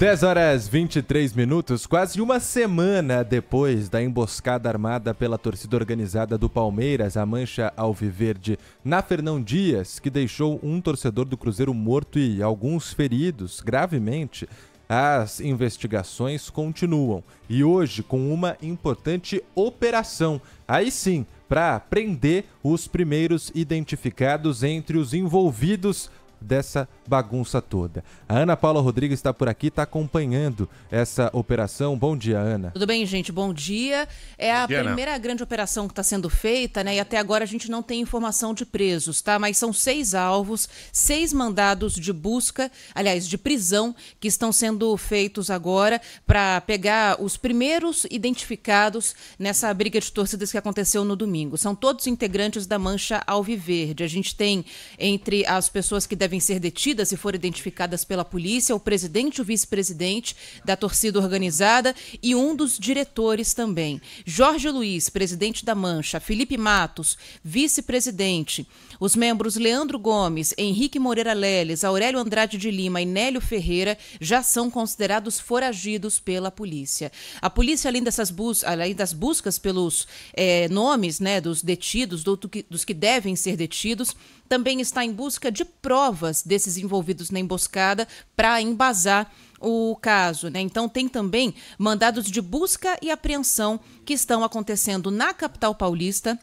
10 horas 23 minutos, quase uma semana depois da emboscada armada pela torcida organizada do Palmeiras, a mancha alviverde na Fernão Dias, que deixou um torcedor do Cruzeiro morto e alguns feridos gravemente, as investigações continuam e hoje com uma importante operação, aí sim, para prender os primeiros identificados entre os envolvidos dessa bagunça toda. A Ana Paula Rodrigues está por aqui, está acompanhando essa operação. Bom dia, Ana. Tudo bem, gente? Bom dia. É a dia, primeira Ana. grande operação que está sendo feita, né? E até agora a gente não tem informação de presos, tá? Mas são seis alvos, seis mandados de busca, aliás, de prisão, que estão sendo feitos agora para pegar os primeiros identificados nessa briga de torcidas que aconteceu no domingo. São todos integrantes da Mancha Alviverde. A gente tem entre as pessoas que devem devem ser detidas se forem identificadas pela polícia, o presidente, o vice-presidente da torcida organizada e um dos diretores também. Jorge Luiz, presidente da Mancha, Felipe Matos, vice-presidente, os membros Leandro Gomes, Henrique Moreira Leles, Aurélio Andrade de Lima e Nélio Ferreira já são considerados foragidos pela polícia. A polícia, além, dessas bus além das buscas pelos é, nomes né, dos detidos, do, do que, dos que devem ser detidos, também está em busca de provas desses envolvidos na emboscada para embasar o caso, né? Então tem também mandados de busca e apreensão que estão acontecendo na capital paulista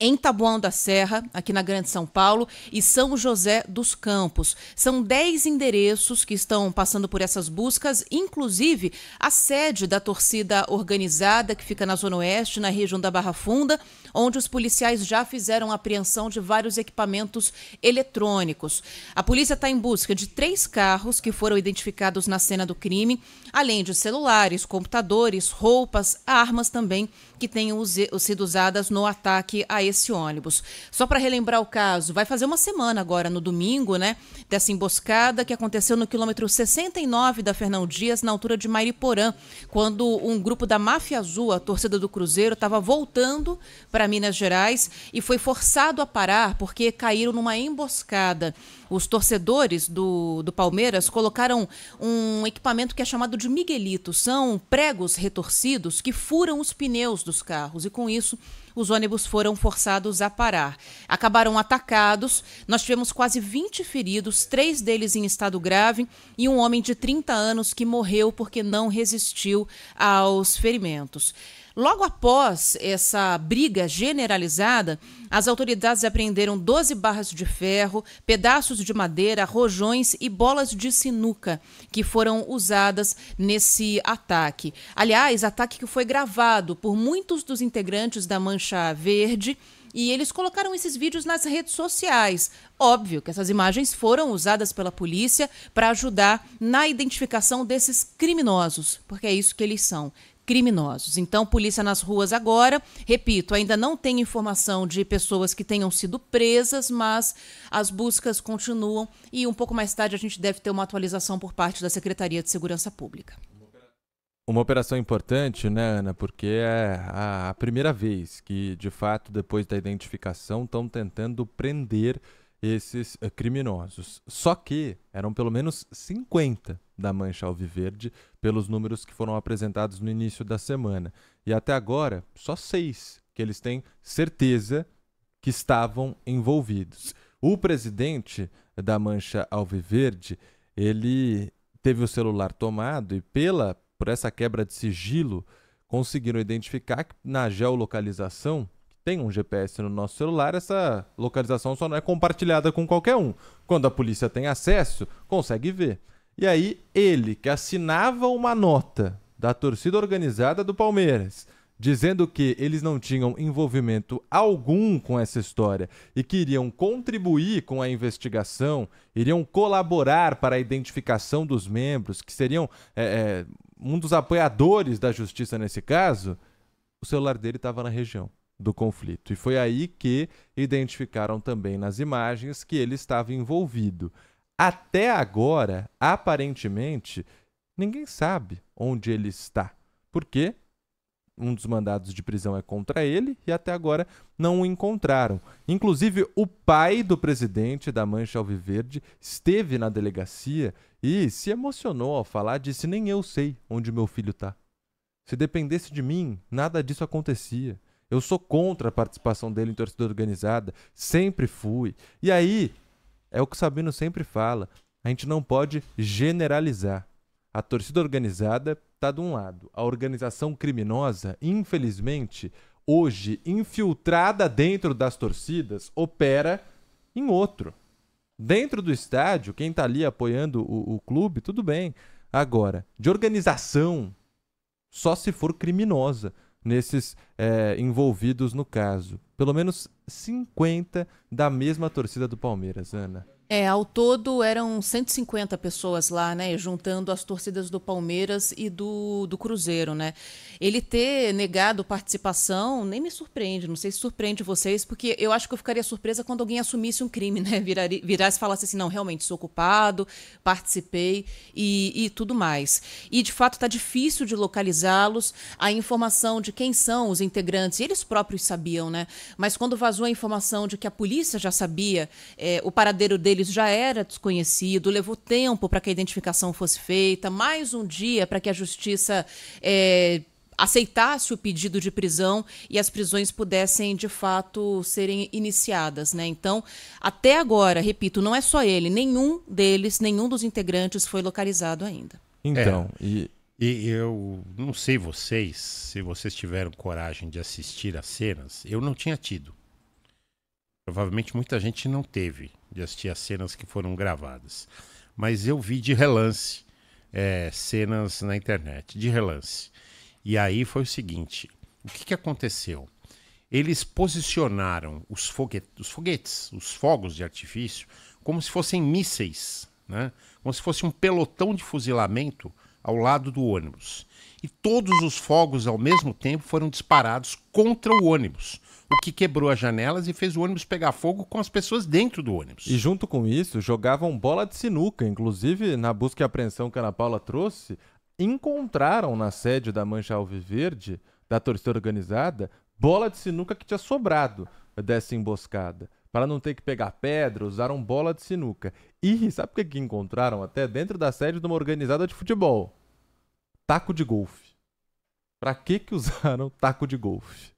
em Taboão da Serra, aqui na Grande São Paulo, e São José dos Campos. São 10 endereços que estão passando por essas buscas, inclusive a sede da torcida organizada que fica na Zona Oeste, na região da Barra Funda, onde os policiais já fizeram apreensão de vários equipamentos eletrônicos. A polícia está em busca de três carros que foram identificados na cena do crime, além de celulares, computadores, roupas, armas também que tenham sido usadas no ataque a esse ônibus. Só para relembrar o caso, vai fazer uma semana agora, no domingo, né? Dessa emboscada que aconteceu no quilômetro 69 da Fernão Dias, na altura de Mariporã, quando um grupo da Máfia Azul, a torcida do Cruzeiro, estava voltando para para Minas Gerais e foi forçado a parar porque caíram numa emboscada. Os torcedores do, do Palmeiras colocaram um equipamento que é chamado de Miguelito. São pregos retorcidos que furam os pneus dos carros e, com isso, os ônibus foram forçados a parar. Acabaram atacados, nós tivemos quase 20 feridos, três deles em estado grave e um homem de 30 anos que morreu porque não resistiu aos ferimentos. Logo após essa briga generalizada, as autoridades apreenderam 12 barras de ferro, pedaços de madeira, rojões e bolas de sinuca que foram usadas nesse ataque. Aliás, ataque que foi gravado por muitos dos integrantes da Mancha Verde. E eles colocaram esses vídeos nas redes sociais. Óbvio que essas imagens foram usadas pela polícia para ajudar na identificação desses criminosos, porque é isso que eles são: criminosos. Então, polícia nas ruas agora, repito, ainda não tem informação de pessoas que tenham sido presas, mas as buscas continuam e um pouco mais tarde a gente deve ter uma atualização por parte da Secretaria de Segurança Pública. Uma operação importante, né, Ana? Porque é a primeira vez que, de fato, depois da identificação, estão tentando prender esses eh, criminosos. Só que eram pelo menos 50 da Mancha Alviverde pelos números que foram apresentados no início da semana. E até agora, só seis que eles têm certeza que estavam envolvidos. O presidente da Mancha Alviverde, ele teve o celular tomado e pela por essa quebra de sigilo conseguiram identificar que na geolocalização tem um GPS no nosso celular, essa localização só não é compartilhada com qualquer um. Quando a polícia tem acesso, consegue ver. E aí, ele, que assinava uma nota da torcida organizada do Palmeiras, dizendo que eles não tinham envolvimento algum com essa história e que iriam contribuir com a investigação, iriam colaborar para a identificação dos membros, que seriam é, é, um dos apoiadores da justiça nesse caso, o celular dele estava na região do conflito. E foi aí que identificaram também nas imagens que ele estava envolvido. Até agora, aparentemente, ninguém sabe onde ele está. Porque um dos mandados de prisão é contra ele e até agora não o encontraram. Inclusive, o pai do presidente da Mancha Alviverde esteve na delegacia e se emocionou ao falar, disse: "Nem eu sei onde meu filho está. Se dependesse de mim, nada disso acontecia. Eu sou contra a participação dele em torcida organizada, sempre fui". E aí, é o que Sabino sempre fala. A gente não pode generalizar. A torcida organizada está de um lado, a organização criminosa, infelizmente, hoje infiltrada dentro das torcidas, opera em outro. Dentro do estádio, quem está ali apoiando o, o clube, tudo bem. Agora, de organização, só se for criminosa nesses é, envolvidos no caso. Pelo menos 50 da mesma torcida do Palmeiras, Ana. É, ao todo eram 150 pessoas lá, né? Juntando as torcidas do Palmeiras e do, do Cruzeiro, né? Ele ter negado participação nem me surpreende, não sei se surpreende vocês, porque eu acho que eu ficaria surpresa quando alguém assumisse um crime, né? Virari, virasse e falasse assim: não, realmente sou culpado, participei e, e tudo mais. E de fato está difícil de localizá-los, a informação de quem são os integrantes, eles próprios sabiam, né? Mas quando vazou a informação de que a polícia já sabia é, o paradeiro dele dele já era desconhecido, levou tempo para que a identificação fosse feita, mais um dia para que a justiça. É, aceitasse o pedido de prisão e as prisões pudessem de fato serem iniciadas, né? Então, até agora, repito, não é só ele, nenhum deles, nenhum dos integrantes foi localizado ainda. Então, é, e... e eu não sei vocês, se vocês tiveram coragem de assistir as cenas, eu não tinha tido. Provavelmente muita gente não teve de assistir as cenas que foram gravadas. Mas eu vi de relance é, cenas na internet, de relance. E aí foi o seguinte: o que, que aconteceu? Eles posicionaram os, os foguetes, os fogos de artifício, como se fossem mísseis, né? como se fosse um pelotão de fuzilamento ao lado do ônibus e todos os fogos ao mesmo tempo foram disparados contra o ônibus, o que quebrou as janelas e fez o ônibus pegar fogo com as pessoas dentro do ônibus. E junto com isso, jogavam bola de sinuca, inclusive na busca e apreensão que a Ana Paula trouxe, encontraram na sede da Mancha Alviverde, da torcida organizada, bola de sinuca que tinha sobrado dessa emboscada. Para não ter que pegar pedra, usaram bola de sinuca. E sabe o que encontraram até dentro da sede de uma organizada de futebol? taco de golfe. Para que que usaram taco de golfe?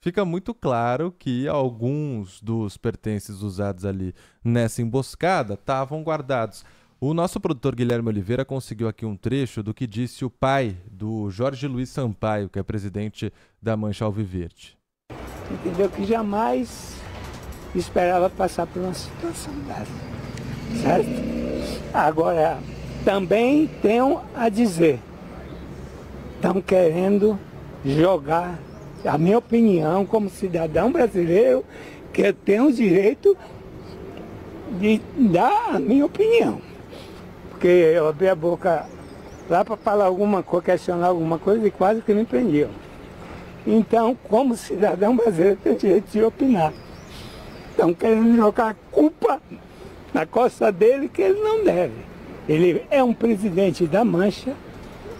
Fica muito claro que alguns dos pertences usados ali nessa emboscada estavam guardados. O nosso produtor Guilherme Oliveira conseguiu aqui um trecho do que disse o pai do Jorge Luiz Sampaio, que é presidente da Mancha Alviverde. Entendeu que jamais esperava passar por uma situação dessa, certo? Agora, também tenho a dizer estão querendo jogar, a minha opinião, como cidadão brasileiro, que eu tenho o direito de dar a minha opinião. Porque eu abri a boca lá para falar alguma coisa, questionar alguma coisa e quase que me prendiam. Então, como cidadão brasileiro, eu tenho o direito de opinar. Estão querendo jogar a culpa na costa dele que ele não deve. Ele é um presidente da mancha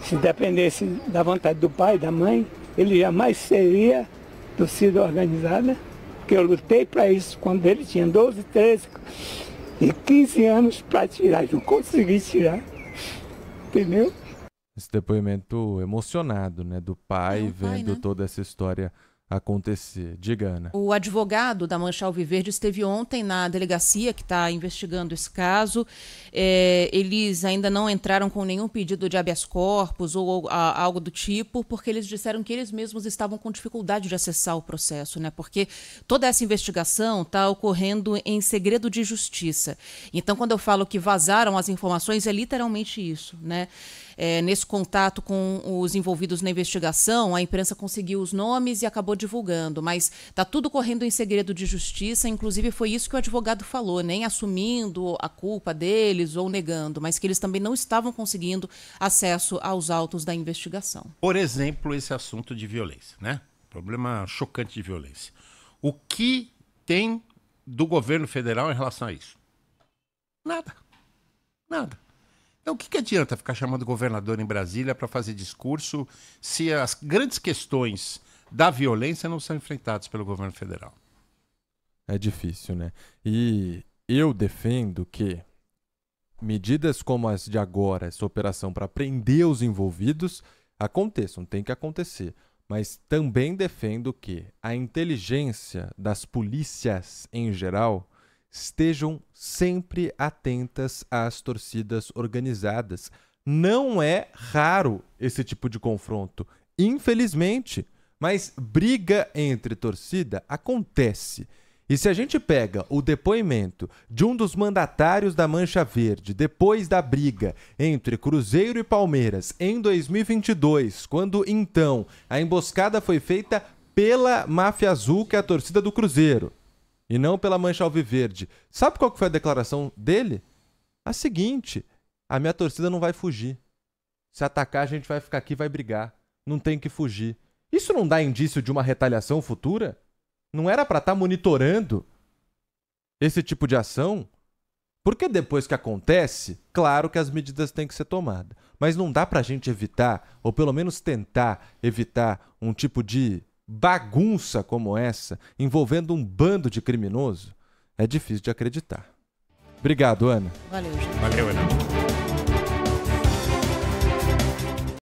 se dependesse da vontade do pai, da mãe, ele jamais seria torcida organizada, porque eu lutei para isso quando ele tinha 12, 13 e 15 anos para tirar, não consegui tirar. Entendeu? Esse depoimento emocionado, né, do pai, é, vendo né? toda essa história acontecer. Diga, Ana. O advogado da Mancha Alviverde esteve ontem na delegacia que está investigando esse caso. É, eles ainda não entraram com nenhum pedido de habeas corpus ou a, algo do tipo, porque eles disseram que eles mesmos estavam com dificuldade de acessar o processo, né? Porque toda essa investigação está ocorrendo em segredo de justiça. Então, quando eu falo que vazaram as informações, é literalmente isso, né? É, nesse contato com os envolvidos na investigação, a imprensa conseguiu os nomes e acabou divulgando, mas está tudo correndo em segredo de justiça. Inclusive, foi isso que o advogado falou, nem assumindo a culpa deles ou negando, mas que eles também não estavam conseguindo acesso aos autos da investigação. Por exemplo, esse assunto de violência, né? Problema chocante de violência. O que tem do governo federal em relação a isso? Nada. Nada. Então, o que, que adianta ficar chamando governador em Brasília para fazer discurso se as grandes questões da violência não são enfrentadas pelo governo federal? É difícil, né? E eu defendo que medidas como as de agora, essa operação para prender os envolvidos, aconteçam, tem que acontecer. Mas também defendo que a inteligência das polícias em geral estejam sempre atentas às torcidas organizadas. Não é raro esse tipo de confronto, infelizmente, mas briga entre torcida acontece. E se a gente pega o depoimento de um dos mandatários da Mancha Verde depois da briga entre Cruzeiro e Palmeiras em 2022, quando então a emboscada foi feita pela máfia azul que é a torcida do Cruzeiro, e não pela mancha alviverde. Sabe qual foi a declaração dele? A seguinte: a minha torcida não vai fugir. Se atacar, a gente vai ficar aqui, vai brigar. Não tem que fugir. Isso não dá indício de uma retaliação futura? Não era para estar tá monitorando esse tipo de ação? Porque depois que acontece, claro que as medidas têm que ser tomadas. Mas não dá para a gente evitar, ou pelo menos tentar evitar, um tipo de bagunça como essa, envolvendo um bando de criminoso, é difícil de acreditar. Obrigado, Ana. Valeu, gente. Valeu, Ana.